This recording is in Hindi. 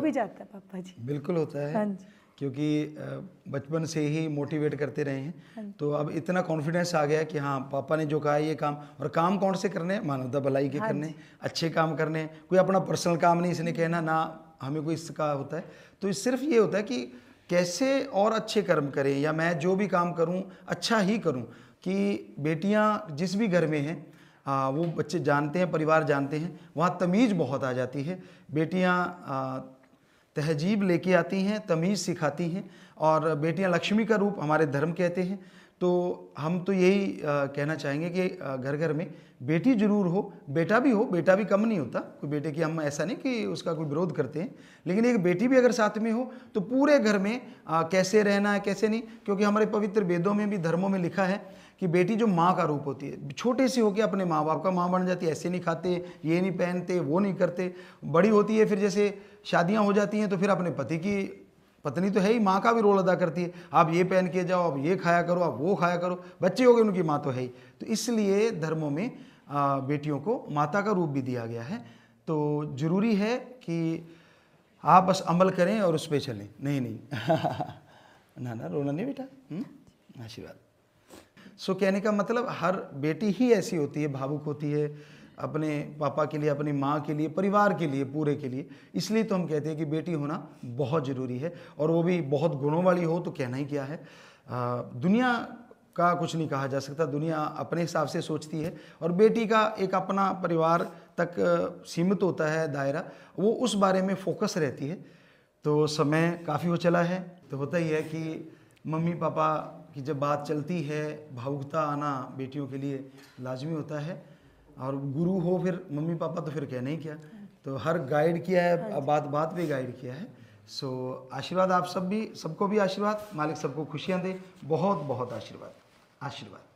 भी जाता है पापा जी बिल्कुल होता है हाँ जी क्योंकि बचपन से ही मोटिवेट करते रहे हैं हाँ तो अब इतना कॉन्फिडेंस आ गया कि हाँ पापा ने जो कहा ये काम और काम कौन से करने मानवता भलाई के हाँ करने अच्छे काम करने कोई अपना पर्सनल काम नहीं इसने कहना ना हमें कोई इसका होता है तो सिर्फ ये होता है कि कैसे और अच्छे कर्म करें या मैं जो भी काम करूँ अच्छा ही करूँ कि बेटियाँ जिस भी घर में हैं वो बच्चे जानते हैं परिवार जानते हैं वहाँ तमीज़ बहुत आ जाती है बेटियाँ तहजीब लेके आती हैं तमीज़ सिखाती हैं और बेटियां लक्ष्मी का रूप हमारे धर्म कहते हैं तो हम तो यही कहना चाहेंगे कि घर घर में बेटी जरूर हो बेटा भी हो बेटा भी कम नहीं होता कोई बेटे की हम ऐसा नहीं कि उसका कोई विरोध करते हैं लेकिन एक बेटी भी अगर साथ में हो तो पूरे घर में आ, कैसे रहना है कैसे नहीं क्योंकि हमारे पवित्र वेदों में भी धर्मों में लिखा है कि बेटी जो माँ का रूप होती है छोटे से होकर अपने माँ बाप का माँ बन जाती है ऐसे नहीं खाते ये नहीं पहनते वो नहीं करते बड़ी होती है फिर जैसे शादियाँ हो जाती हैं तो फिर अपने पति की पत्नी तो है ही माँ का भी रोल अदा करती है आप ये पहन के जाओ आप ये खाया करो आप वो खाया करो बच्चे हो गए उनकी माँ तो है ही तो इसलिए धर्मों में बेटियों को माता का रूप भी दिया गया है तो ज़रूरी है कि आप बस अमल करें और उस पर चलें नहीं नहीं ना ना रोना नहीं बेटा आशीर्वाद हम्म? सो कहने का मतलब हर बेटी ही ऐसी होती है भावुक होती है अपने पापा के लिए अपनी माँ के लिए परिवार के लिए पूरे के लिए इसलिए तो हम कहते हैं कि बेटी होना बहुत ज़रूरी है और वो भी बहुत गुणों वाली हो तो कहना ही क्या है आ, दुनिया का कुछ नहीं कहा जा सकता दुनिया अपने हिसाब से सोचती है और बेटी का एक अपना परिवार तक सीमित होता है दायरा वो उस बारे में फोकस रहती है तो समय काफ़ी हो चला है तो होता ही है कि मम्मी पापा की जब बात चलती है भावुकता आना बेटियों के लिए लाजमी होता है और गुरु हो फिर मम्मी पापा तो फिर क्या नहीं किया तो हर गाइड किया है हाँ बात बात भी गाइड किया है सो आशीर्वाद आप सब भी सबको भी आशीर्वाद मालिक सबको खुशियाँ दे बहुत बहुत आशीर्वाद आशीर्वाद